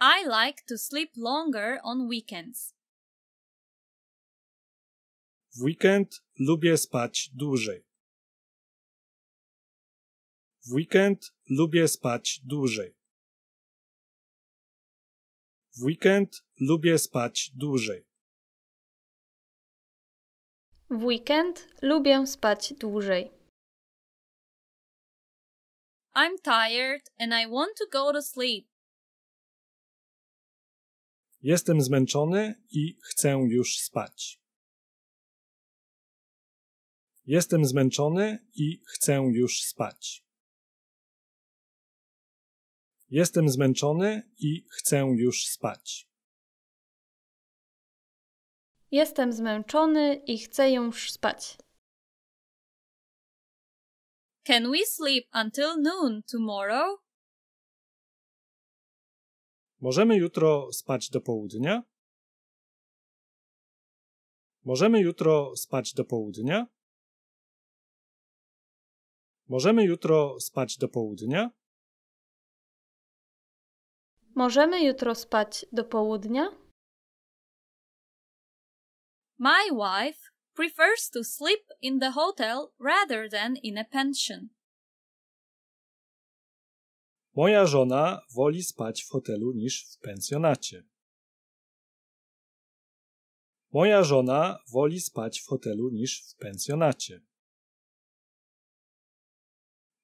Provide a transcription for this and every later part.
I like to sleep longer on weekends. W weekend lubię spać dłużej. W weekend lubię spać dłużej. W weekend lubię spać dłużej. W weekend lubię spać dłużej. I'm tired and I want to go to sleep. Jestem zmęczony i chcę już spać. Jestem zmęczony i chcę już spać. Jestem zmęczony i chcę już spać. Jestem zmęczony i chcę już spać. Can we sleep until noon tomorrow? Możemy jutro spać do południa? Możemy jutro spać do południa? Możemy jutro spać do południa? Możemy jutro spać do południa? My wife prefers to sleep in the hotel rather than in a pension. Moja żona woli spać w hotelu niż w pensjonacie. Moja żona woli spać w hotelu niż w pensjonacie.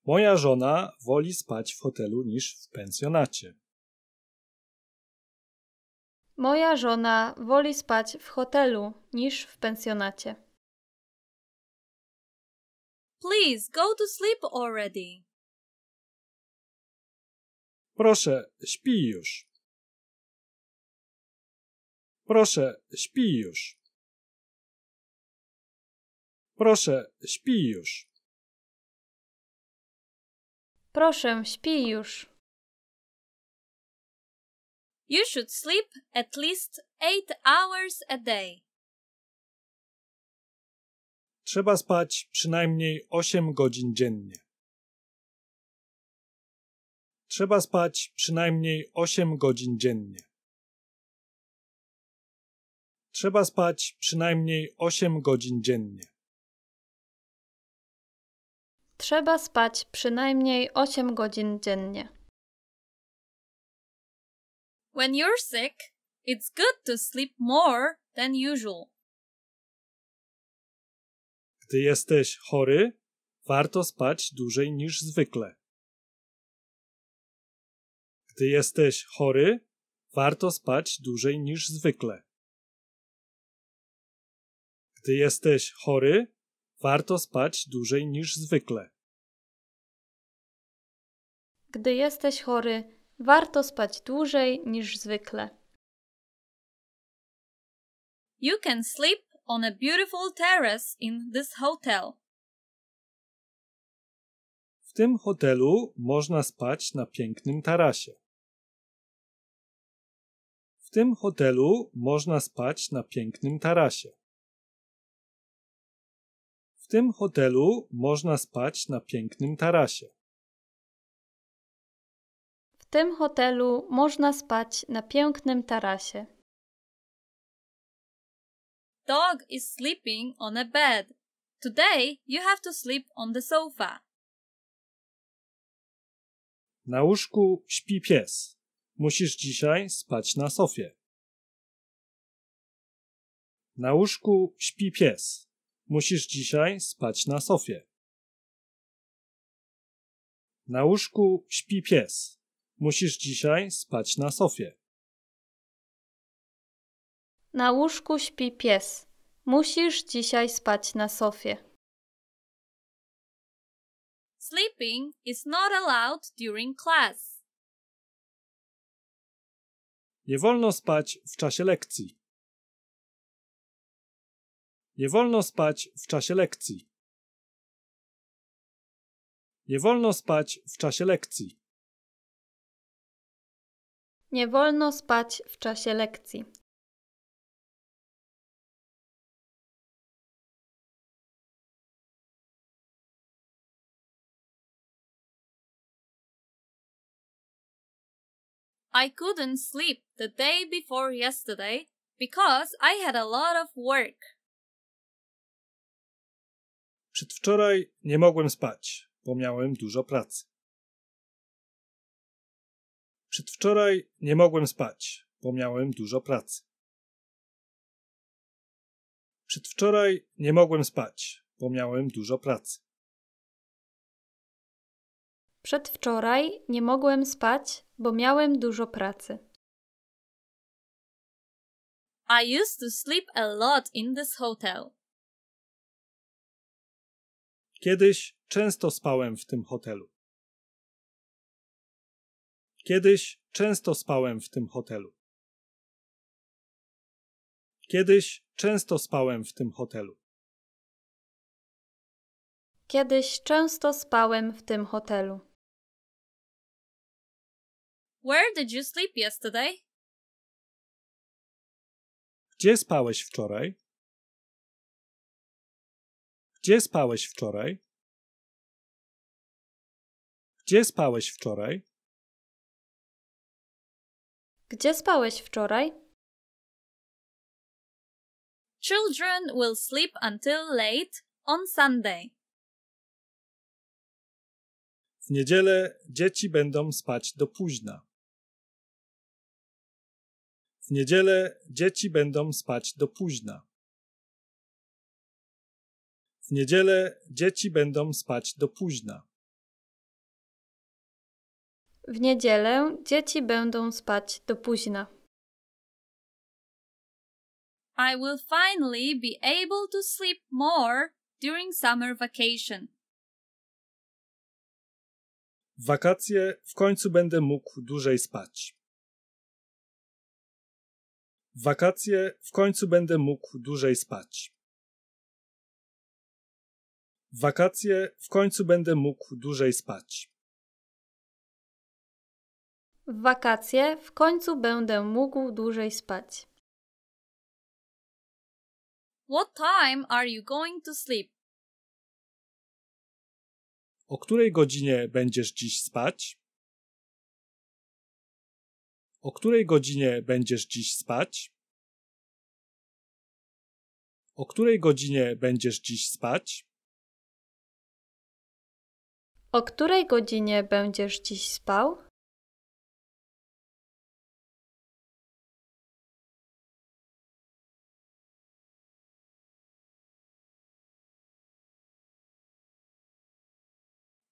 Moja żona woli spać w hotelu niż w pensjonacie. Moja żona woli spać w hotelu niż w pensjonacie. Please go to sleep already. Proszę, śpijusz. już. Proszę, śpijusz. już. Proszę, śpijusz. już. Proszę, śpijusz. już. You should sleep at least eight hours a day. Trzeba spać przynajmniej 8 godzin dziennie trzeba spać przynajmniej 8 godzin dziennie. Trzeba spać przynajmniej 8 godzin dziennie. Trzeba spać przynajmniej 8 godzin dziennie. When you're sick, it's good to sleep more than usual. Gdy jesteś chory, warto spać dłużej niż zwykle. Gdy jesteś chory, warto spać dłużej niż zwykle. Gdy jesteś chory, warto spać dłużej niż zwykle. Gdy jesteś chory, warto spać dłużej niż zwykle. You can sleep on a beautiful terrace in this hotel. W tym hotelu można spać na pięknym tarasie. W tym hotelu można spać na pięknym tarasie. W tym hotelu można spać na pięknym tarasie. W tym hotelu można spać na pięknym tarasie. Dog is sleeping on a bed. Today you have to sleep on the sofa. Na łóżku śpi pies. Musisz dzisiaj spać na sofie. Na łóżku śpi pies. Musisz dzisiaj spać na sofie. Na łóżku śpi pies. Musisz dzisiaj spać na sofie. Na łóżku śpi pies. Musisz dzisiaj spać na sofie. Sleeping is not allowed during class. Nie wolno spać w czasie lekcji. Nie wolno spać w czasie lekcji. Nie wolno spać w czasie lekcji. Nie wolno spać w czasie lekcji. I couldn't sleep the day before yesterday because I had a lot of work. Przedwczoraj nie mogłem spać, bo miałem dużo pracy. Przedwczoraj nie mogłem spać, bo miałem dużo pracy. Przedwczoraj nie mogłem spać, bo miałem dużo pracy. Przedwczoraj nie mogłem spać, bo miałem dużo pracy. I used to sleep a lot in this hotel. Kiedyś często spałem w tym hotelu. Kiedyś często spałem w tym hotelu. Kiedyś często spałem w tym hotelu. Kiedyś często spałem w tym hotelu. Where did you sleep yesterday? Gdzie spałeś wczoraj? Gdzie spałeś wczoraj? Gdzie spałeś wczoraj? Gdzie spałeś wczoraj? Children will sleep until late on Sunday. W niedzielę dzieci będą spać do późna. W niedzielę dzieci będą spać do późna. W niedzielę dzieci będą spać do późna. W niedzielę dzieci będą spać do późna. I will finally be able to sleep more during summer vacation. W wakacje w końcu będę mógł dłużej spać wakacje w końcu będę mógł dłużej spać. wakacje w końcu będę mógł dłużej spać. wakacje w końcu będę mógł dłużej spać. What time are you going to sleep? O której godzinie będziesz dziś spać? O której godzinie będziesz dziś spać? O której godzinie będziesz dziś spać? O której godzinie będziesz dziś spał?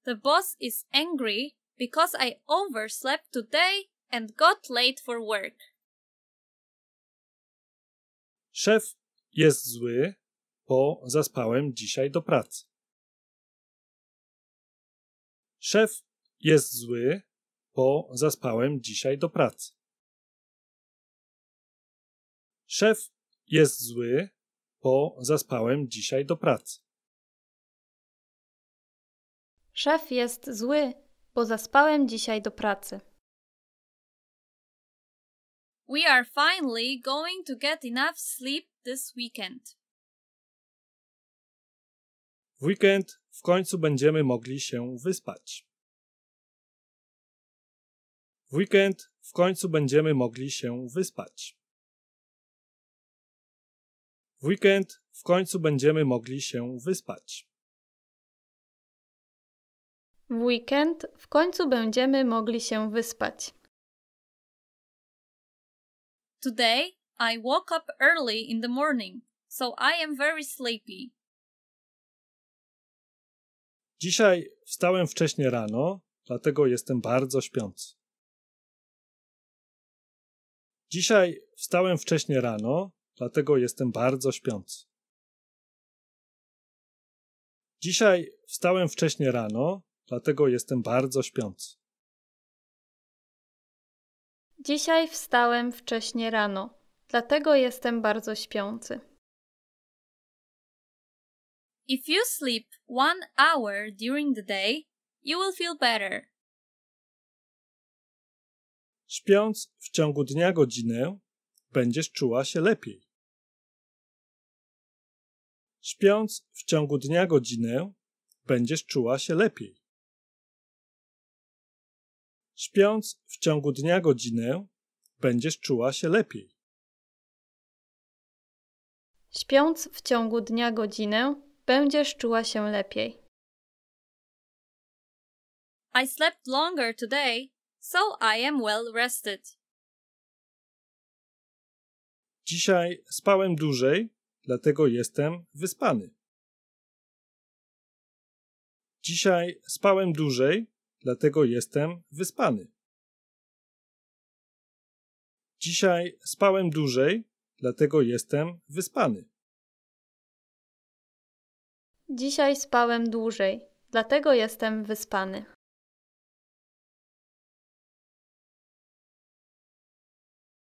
The boss is angry because I overslept today and got late for work. Szef jest zły, bo zaspałem dzisiaj do pracy. Szef jest zły, bo zaspałem dzisiaj do pracy. Szef jest zły, bo zaspałem dzisiaj do pracy. Szef jest zły, bo zaspałem dzisiaj do pracy. We are finally going to get enough sleep this weekend. W weekend w końcu będziemy mogli się wyspać. W weekend w końcu będziemy mogli się wyspać. W weekend w końcu będziemy mogli się wyspać. W weekend w końcu będziemy mogli się wyspać. Today I woke up early in the morning, so I am very sleepy. Dzisiaj wstałem wcześnie rano, dlatego jestem bardzo śpiący. Dzisiaj wstałem wcześnie rano, dlatego jestem bardzo śpiący. Dzisiaj wstałem wcześnie rano, dlatego jestem bardzo śpiący. Dzisiaj wstałem wcześnie rano, dlatego jestem bardzo śpiący. If you sleep one hour during the day, you will feel better. Śpiąc w ciągu dnia godzinę, będziesz czuła się lepiej. Śpiąc w ciągu dnia godzinę, będziesz czuła się lepiej. Śpiąc w ciągu dnia godzinę, będziesz czuła się lepiej. Śpiąc w ciągu dnia godzinę, będziesz czuła się lepiej. I slept longer today, so I am well rested. Dzisiaj spałem dłużej, dlatego jestem wyspany. Dzisiaj spałem dłużej, dlatego jestem wyspany. Dzisiaj spałem dłużej, dlatego jestem wyspany. Dzisiaj spałem dłużej, dlatego jestem wyspany.